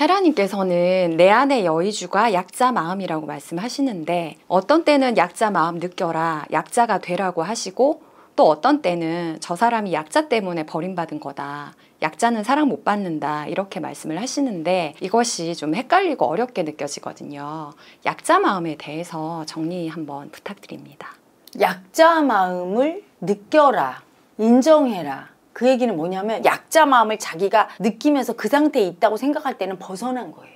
헤라님께서는 내 안의 여의주가 약자 마음이라고 말씀하시는데 어떤 때는 약자 마음 느껴라, 약자가 되라고 하시고 또 어떤 때는 저 사람이 약자 때문에 버림받은 거다. 약자는 사랑 못 받는다. 이렇게 말씀을 하시는데 이것이 좀 헷갈리고 어렵게 느껴지거든요. 약자 마음에 대해서 정리 한번 부탁드립니다. 약자 마음을 느껴라, 인정해라. 그 얘기는 뭐냐면 약자 마음을 자기가 느끼면서 그 상태에 있다고 생각할 때는 벗어난 거예요.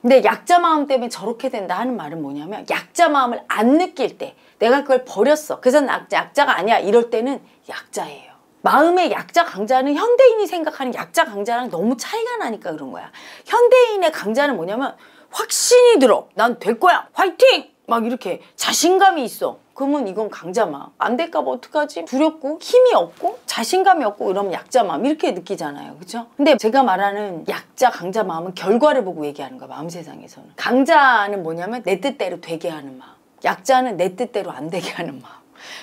근데 약자 마음 때문에 저렇게 된다 하는 말은 뭐냐면 약자 마음을 안 느낄 때 내가 그걸 버렸어. 그래서 약자, 약자가 아니야. 이럴 때는 약자예요. 마음의 약자 강자는 현대인이 생각하는 약자 강자랑 너무 차이가 나니까 그런 거야. 현대인의 강자는 뭐냐면 확신이 들어. 난 될 거야. 화이팅! 막 이렇게 자신감이 있어. 그러면 이건 강자마. 안 될까 봐 어떡하지? 두렵고 힘이 없고 자신감이 없고 이러면 약자마 이렇게 느끼잖아요. 그렇죠? 근데 제가 말하는 약자 강자 마음은 결과를 보고 얘기하는 거야. 마음 세상에서는. 강자는 뭐냐면 내 뜻대로 되게 하는 마음. 약자는 내 뜻대로 안 되게 하는 마음.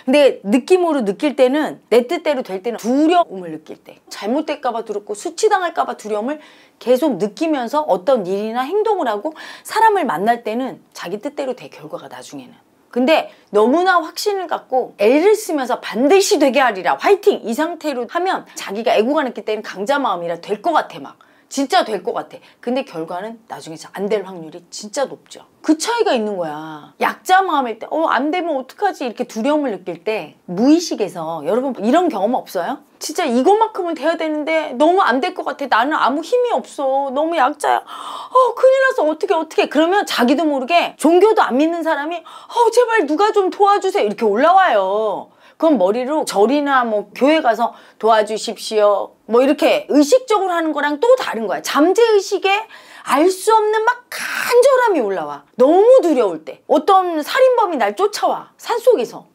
근데 느낌으로 느낄 때는 내 뜻대로 될 때는 두려움을 느낄 때 잘못될까봐 두렵고 수치당할까봐 두려움을 계속 느끼면서 어떤 일이나 행동을 하고 사람을 만날 때는 자기 뜻대로 될 결과가 나중에는 근데 너무나 확신을 갖고 애를 쓰면서 반드시 되게 하리라 화이팅 이 상태로 하면 자기가 애고가 났기 때문에 강자 마음이라 될 것 같아 막 진짜 될 것 같아. 근데 결과는 나중에 안 될 확률이 진짜 높죠. 그 차이가 있는 거야. 약자 마음일 때, 어, 안 되면 어떡하지? 이렇게 두려움을 느낄 때, 무의식에서, 여러분, 이런 경험 없어요? 진짜 이것만큼은 돼야 되는데, 너무 안 될 것 같아. 나는 아무 힘이 없어. 너무 약자야. 어, 큰일 나서 어떻게, 어떻게. 그러면 자기도 모르게 종교도 안 믿는 사람이, 어, 제발 누가 좀 도와주세요. 이렇게 올라와요. 그럼 머리로 절이나 뭐 교회 가서 도와주십시오. 뭐 이렇게 의식적으로 하는 거랑 또 다른 거야. 잠재의식에 알 수 없는 막 간절함이 올라와. 너무 두려울 때. 어떤 살인범이 날 쫓아와. 산속에서.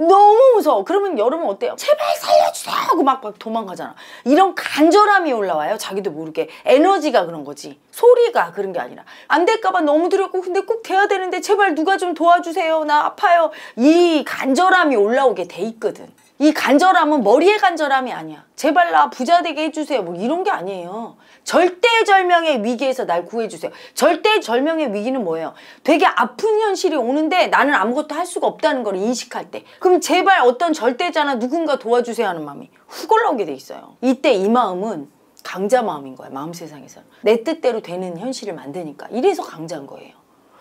너무 무서워. 그러면 여름은 어때요? 제발 살려주세요 하고 막, 막 도망가잖아. 이런 간절함이 올라와요. 자기도 모르게. 에너지가 그런 거지. 소리가 그런 게 아니라. 안 될까봐 너무 두렵고 근데 꼭 돼야 되는데 제발 누가 좀 도와주세요. 나 아파요. 이 간절함이 올라오게 돼 있거든. 이 간절함은 머리의 간절함이 아니야. 제발 나 부자 되게 해주세요. 뭐 이런 게 아니에요. 절대절명의 위기에서 날 구해주세요. 절대절명의 위기는 뭐예요? 되게 아픈 현실이 오는데 나는 아무것도 할 수가 없다는 걸 인식할 때. 그럼 제발 어떤 절대자나 누군가 도와주세요 하는 마음이 훅 올라오게 돼 있어요. 이때 이 마음은 강자 마음인 거야. 마음 세상에서. 내 뜻대로 되는 현실을 만드니까. 이래서 강자인 거예요.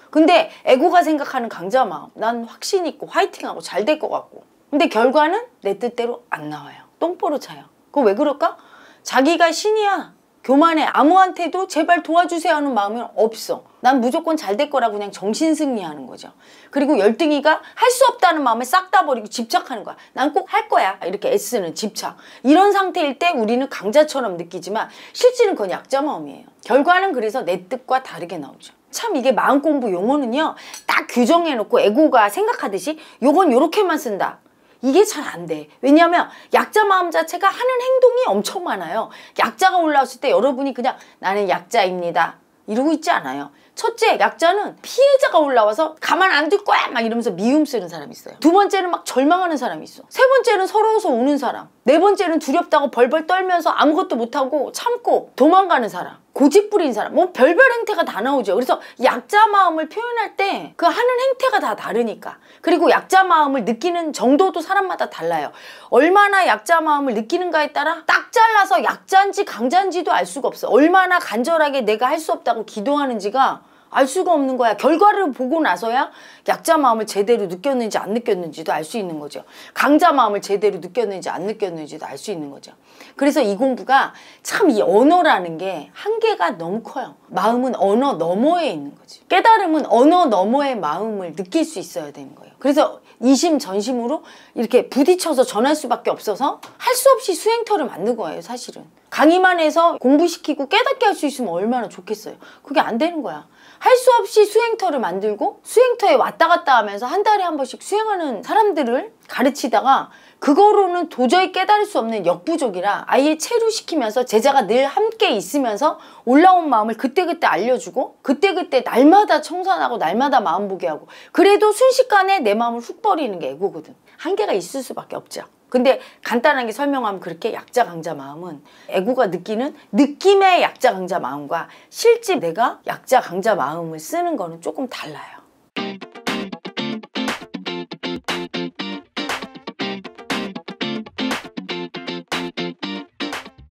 근데 에고가 생각하는 강자 마음. 난 확신 있고 화이팅하고 잘 될 것 같고. 근데 결과는 내 뜻대로 안 나와요. 똥보로 차요. 그거 왜 그럴까? 자기가 신이야. 교만해. 아무한테도 제발 도와주세요 하는 마음은 없어. 난 무조건 잘 될 거라 그냥 정신승리하는 거죠. 그리고 열등이가 할 수 없다는 마음에 싹 다 버리고 집착하는 거야. 난 꼭 할 거야. 이렇게 애쓰는 집착. 이런 상태일 때 우리는 강자처럼 느끼지만 실제는 그건 약자 마음이에요. 결과는 그래서 내 뜻과 다르게 나오죠. 참 이게 마음 공부 용어는요 딱 규정해놓고 애고가 생각하듯이 요건 요렇게만 쓴다 이게 잘 안 돼. 왜냐하면 약자 마음 자체가 하는 행동이 엄청 많아요. 약자가 올라왔을 때 여러분이 그냥 나는 약자입니다. 이러고 있지 않아요. 첫째, 약자는 피해자가 올라와서 가만 안 둘 거야! 막 이러면서 미움 쓰는 사람이 있어요. 두 번째는 막 절망하는 사람이 있어. 세 번째는 서러워서 우는 사람. 네 번째는 두렵다고 벌벌 떨면서 아무것도 못하고 참고 도망가는 사람. 고집 부린 사람 뭐 별별 행태가 다 나오죠 그래서 약자 마음을 표현할 때 그 하는 행태가 다 다르니까 그리고 약자 마음을 느끼는 정도도 사람마다 달라요 얼마나 약자 마음을 느끼는가에 따라 딱 잘라서 약자인지 강자인지도 알 수가 없어 얼마나 간절하게 내가 할 수 없다고 기도하는지가 알 수가 없는 거야. 결과를 보고 나서야 약자 마음을 제대로 느꼈는지 안 느꼈는지도 알 수 있는 거죠. 강자 마음을 제대로 느꼈는지 안 느꼈는지도 알 수 있는 거죠. 그래서 이 공부가 참 이 언어라는 게 한계가 너무 커요. 마음은 언어 너머에 있는 거지. 깨달음은 언어 너머의 마음을 느낄 수 있어야 되는 거예요. 그래서 이심전심으로 이렇게 부딪혀서 전할 수밖에 없어서 할 수 없이 수행터를 만든 거예요 사실은 강의만 해서 공부시키고 깨닫게 할 수 있으면 얼마나 좋겠어요 그게 안 되는 거야 할수 없이 수행터를 만들고 수행터에 왔다 갔다 하면서 한 달에 한 번씩 수행하는 사람들을 가르치다가 그거로는 도저히 깨달을 수 없는 역부족이라 아예 체류시키면서 제자가 늘 함께 있으면서 올라온 마음을 그때그때 알려주고 그때그때 날마다 청산하고 날마다 마음 보게 하고 그래도 순식간에 내 마음을 훅 버리는 게 애고거든 한계가 있을 수밖에 없죠 근데 간단하게 설명하면 그렇게 약자 강자 마음은 애구가 느끼는 느낌의 약자 강자 마음과 실제 내가 약자 강자 마음을 쓰는 거는 조금 달라요.